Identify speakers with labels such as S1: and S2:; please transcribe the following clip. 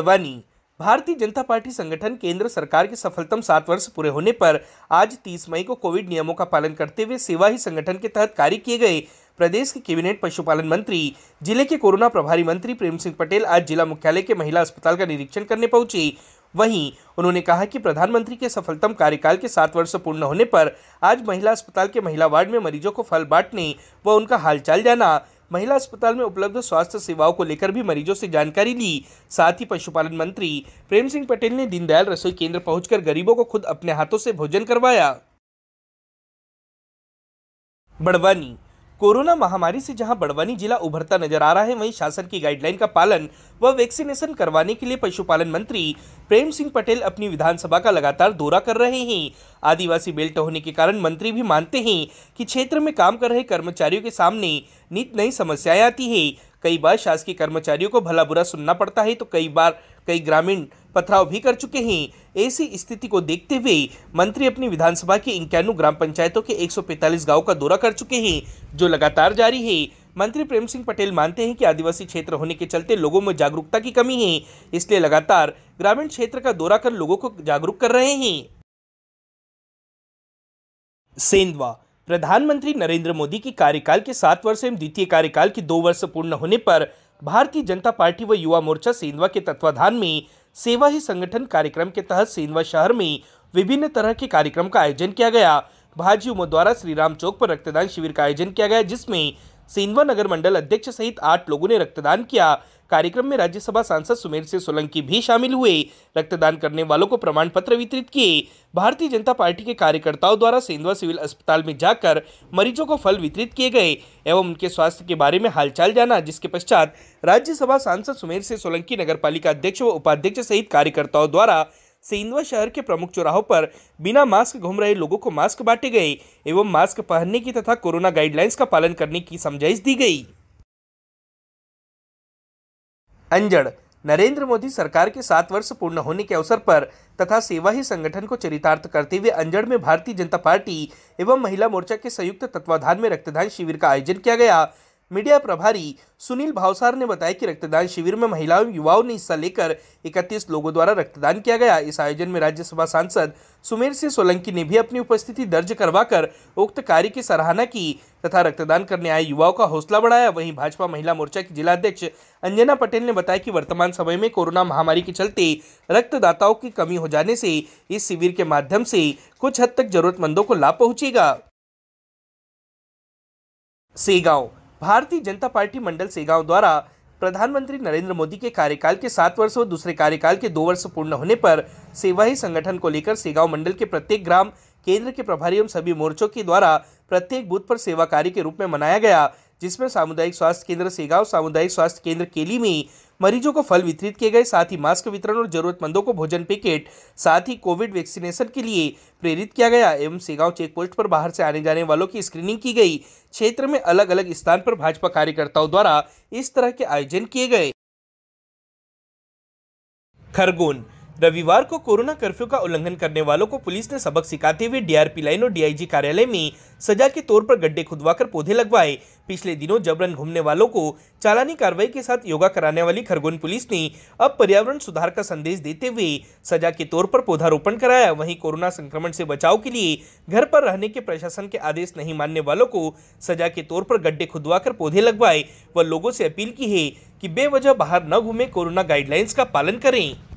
S1: बड़वानी भारतीय जनता पार्टी संगठन केंद्र सरकार के सफलतम सात वर्ष पूरे होने पर आज 30 मई को कोविड नियमों का पालन करते हुए सेवा ही संगठन के तहत कार्य किए गए प्रदेश के कैबिनेट पशुपालन मंत्री जिले के कोरोना प्रभारी मंत्री प्रेम सिंह पटेल आज जिला मुख्यालय के महिला अस्पताल का निरीक्षण करने पहुंचे वहीं उन्होंने कहा कि प्रधानमंत्री के सफलतम कार्यकाल के सात वर्ष पूर्ण होने पर आज महिला अस्पताल के महिला वार्ड में मरीजों को फल बांटने व उनका हालचाल जाना महिला अस्पताल में उपलब्ध स्वास्थ्य सेवाओं को लेकर भी मरीजों से जानकारी ली साथ ही पशुपालन मंत्री प्रेम सिंह पटेल ने दीनदयाल रसोई केंद्र पहुंचकर गरीबों को खुद अपने हाथों से भोजन करवाया बड़वानी कोरोना महामारी से जहां बड़वानी जिला उभरता नजर आ रहा है वहीं शासन की गाइडलाइन का पालन व वैक्सीनेशन करवाने के लिए पशुपालन मंत्री प्रेम सिंह पटेल अपनी विधानसभा का लगातार दौरा कर रहे हैं आदिवासी बेल्ट होने के कारण मंत्री भी मानते हैं कि क्षेत्र में काम कर रहे कर्मचारियों के सामने नित नई समस्याएं आती है कई बार शासकीय कर्मचारियों को भला बुरा सुनना पड़ता है तो कई बार कई ग्रामीण पथराव भी कर चुके हैं ऐसी स्थिति को देखते हुए मंत्री अपनी विधानसभा की इक्यानवे ग्राम पंचायतों के 145 गांव का दौरा कर चुके हैं जो लगातार जारी है मंत्री प्रेम सिंह पटेल मानते हैं कि आदिवासी क्षेत्र होने के चलते लोगों में जागरूकता की कमी है इसलिए लगातार ग्रामीण क्षेत्र का दौरा कर लोगों को जागरूक कर रहे हैं सेंधवा प्रधानमंत्री नरेंद्र मोदी की कार्यकाल के सात वर्ष एवं द्वितीय कार्यकाल के दो वर्ष पूर्ण होने पर भारतीय जनता पार्टी व युवा मोर्चा सेंधवा के तत्वाधान में सेवा ही संगठन कार्यक्रम के तहत सेंधवा शहर में विभिन्न तरह के कार्यक्रम का आयोजन किया गया उमो द्वारा श्रीराम चौक पर रक्तदान शिविर का आयोजन किया गया जिसमें सेंधवा नगर मंडल अध्यक्ष सहित आठ लोगों ने रक्तदान किया कार्यक्रम में राज्यसभा सांसद सुमेर सिंह सोलंकी भी शामिल हुए रक्तदान करने वालों को प्रमाण पत्र वितरित किए भारतीय जनता पार्टी के कार्यकर्ताओं द्वारा सेंधवा सिविल अस्पताल में जाकर मरीजों को फल वितरित किए गए एवं उनके स्वास्थ्य के बारे में हालचाल जाना जिसके पश्चात राज्यसभा सांसद सुमेर सिंह सोलंकी नगर अध्यक्ष व उपाध्यक्ष सहित कार्यकर्ताओं द्वारा सेंधवा शहर के प्रमुख चौराहों पर बिना मास्क घूम रहे लोगों को मास्क बांटे गए एवं मास्क पहनने की तथा कोरोना गाइडलाइंस का पालन करने की समझाइश दी गई अंजड़ नरेंद्र मोदी सरकार के सात वर्ष पूर्ण होने के अवसर पर तथा सेवा ही संगठन को चरितार्थ करते हुए अंजड़ में भारतीय जनता पार्टी एवं महिला मोर्चा के संयुक्त तत्वाधान में रक्तदान शिविर का आयोजन किया गया मीडिया प्रभारी सुनील भावसार ने बताया कि रक्तदान शिविर में महिलाओं युवाओं ने हिस्सा लेकर 31 लोगों द्वारा रक्तदान किया गया इस आयोजन में राज्यसभा सांसद सुमेर सिंह सोलंकी ने भी अपनी उपस्थिति दर्ज करवाकर उक्त कार्य की सराहना की तथा रक्तदान करने आए युवाओं का हौसला बढ़ाया वहीं भाजपा महिला मोर्चा की जिलाध्यक्ष अंजना पटेल ने बताया कि वर्तमान समय में कोरोना महामारी के चलते रक्तदाताओं की कमी हो जाने से इस शिविर के माध्यम से कुछ हद तक जरूरतमंदों को लाभ पहुंचेगा सेगांव भारतीय जनता पार्टी मंडल सेगांव द्वारा प्रधानमंत्री नरेंद्र मोदी के कार्यकाल के सात वर्ष और दूसरे कार्यकाल के दो वर्ष पूर्ण होने पर सेवा ही संगठन को लेकर सेगांव मंडल के प्रत्येक ग्राम केंद्र के प्रभारी एवं सभी मोर्चों के द्वारा प्रत्येक बूथ पर सेवा कार्य के रूप में मनाया गया जिसमें सामुदायिक स्वास्थ्य केंद्र सेगांव सामुदायिक स्वास्थ्य केंद्र केली में मरीजों को फल वितरित किए गए साथ ही मास्क वितरण और जरूरतमंदों को भोजन पैकेट साथ ही कोविड वैक्सीनेशन के लिए प्रेरित किया गया एवं सेगांव चेक पोस्ट पर बाहर से आने जाने वालों की स्क्रीनिंग की गई क्षेत्र में अलग अलग स्थान पर भाजपा कार्यकर्ताओं द्वारा इस तरह के आयोजन किए गए खरगोन रविवार को कोरोना कर्फ्यू का उल्लंघन करने वालों को पुलिस ने सबक सिखाते हुए डीआरपी लाइन और डीआईजी कार्यालय में सजा के तौर पर गड्ढे खुदवाकर पौधे लगवाए पिछले दिनों जबरन घूमने वालों को चालानी कार्रवाई के साथ योगा कराने वाली खरगोन पुलिस ने अब पर्यावरण सुधार का संदेश देते हुए सजा के तौर पर पौधारोपण कराया वहीं कोरोना संक्रमण से बचाव के लिए घर पर रहने के प्रशासन के आदेश नहीं मानने वालों को सजा के तौर पर गड्ढे खुदवाकर पौधे लगवाए व लोगों से अपील की है कि बेवजह बाहर न घूमे कोरोना गाइडलाइंस का पालन करें